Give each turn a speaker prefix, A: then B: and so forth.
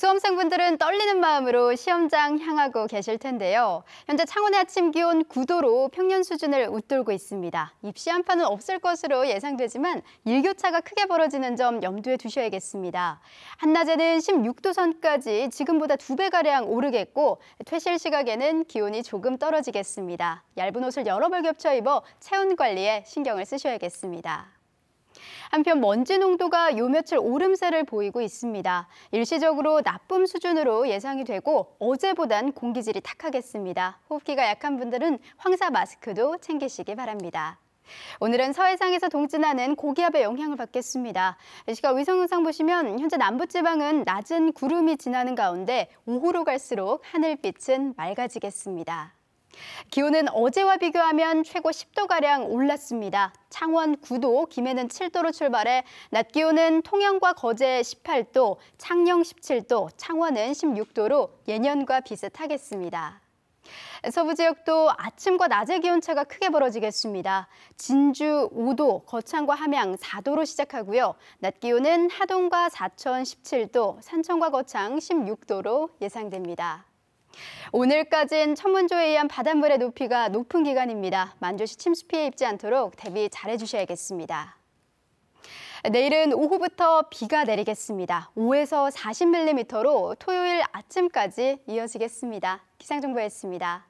A: 수험생분들은 떨리는 마음으로 시험장 향하고 계실 텐데요. 현재 창원의 아침 기온 9도로 평년 수준을 웃돌고 있습니다. 입시 한파는 없을 것으로 예상되지만 일교차가 크게 벌어지는 점 염두에 두셔야겠습니다. 한낮에는 16도 선까지 지금보다 두 배가량 오르겠고 퇴실 시각에는 기온이 조금 떨어지겠습니다. 얇은 옷을 여러 벌 겹쳐 입어 체온 관리에 신경을 쓰셔야겠습니다. 한편 먼지 농도가 요 며칠 오름세를 보이고 있습니다. 일시적으로 나쁨 수준으로 예상이 되고 어제보단 공기질이 탁하겠습니다. 호흡기가 약한 분들은 황사 마스크도 챙기시기 바랍니다. 오늘은 서해상에서 동진하는 고기압의 영향을 받겠습니다. 시각 위성 영상 보시면 현재 남부지방은 낮은 구름이 지나는 가운데 오후로 갈수록 하늘빛은 맑아지겠습니다. 기온은 어제와 비교하면 최고 10도가량 올랐습니다. 창원 9도, 김해는 7도로 출발해 낮 기온은 통영과 거제 18도, 창녕 17도, 창원은 16도로 예년과 비슷하겠습니다. 서부 지역도 아침과 낮의 기온차가 크게 벌어지겠습니다. 진주 5도, 거창과 함양 4도로 시작하고요. 낮 기온은 하동과 사천 17도, 산청과 거창 16도로 예상됩니다. 오늘까지는 천문조에 의한 바닷물의 높이가 높은 기간입니다. 만조시 침수 피해 입지 않도록 대비 잘해주셔야겠습니다. 내일은 오후부터 비가 내리겠습니다. 5에서 40mm로 토요일 아침까지 이어지겠습니다. 기상정보였습니다.